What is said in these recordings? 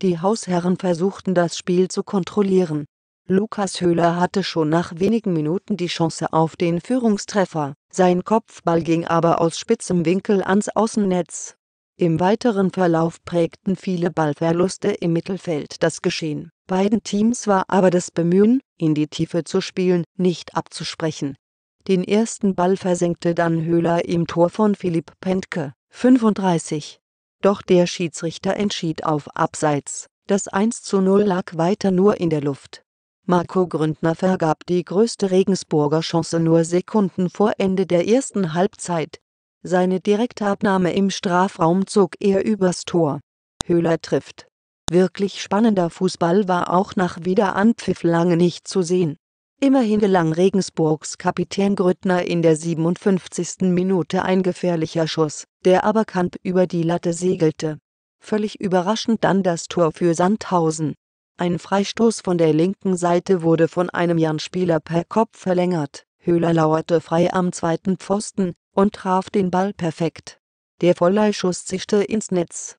Die Hausherren versuchten das Spiel zu kontrollieren. Lukas Höhler hatte schon nach wenigen Minuten die Chance auf den Führungstreffer, sein Kopfball ging aber aus spitzem Winkel ans Außennetz. Im weiteren Verlauf prägten viele Ballverluste im Mittelfeld das Geschehen. Beiden Teams war aber das Bemühen, in die Tiefe zu spielen, nicht abzusprechen. Den ersten Ball versenkte dann Höhler im Tor von Philipp Pentke, 35 doch der Schiedsrichter entschied auf Abseits. Das 1 zu 0 lag weiter nur in der Luft. Marco Gründner vergab die größte Regensburger Chance nur Sekunden vor Ende der ersten Halbzeit. Seine direkte Abnahme im Strafraum zog er übers Tor. Höhler trifft. Wirklich spannender Fußball war auch nach Wiederanpfiff lange nicht zu sehen. Immerhin gelang Regensburgs Kapitän Grüttner in der 57. Minute ein gefährlicher Schuss, der aber Kamp über die Latte segelte. Völlig überraschend dann das Tor für Sandhausen. Ein Freistoß von der linken Seite wurde von einem Jan-Spieler per Kopf verlängert. Höhler lauerte frei am zweiten Pfosten und traf den Ball perfekt. Der Volley-Schuss zischte ins Netz.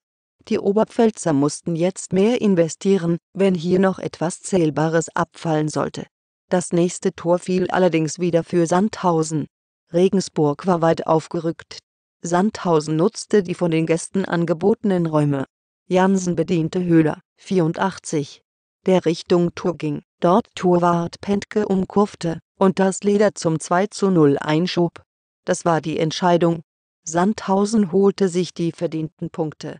Die Oberpfälzer mussten jetzt mehr investieren, wenn hier noch etwas Zählbares abfallen sollte. Das nächste Tor fiel allerdings wieder für Sandhausen. Regensburg war weit aufgerückt. Sandhausen nutzte die von den Gästen angebotenen Räume. Jansen bediente Höhler, 84. Der Richtung Tor ging, dort Torwart Pentke umkurfte und das Leder zum 2 zu 0 einschob. Das war die Entscheidung. Sandhausen holte sich die verdienten Punkte.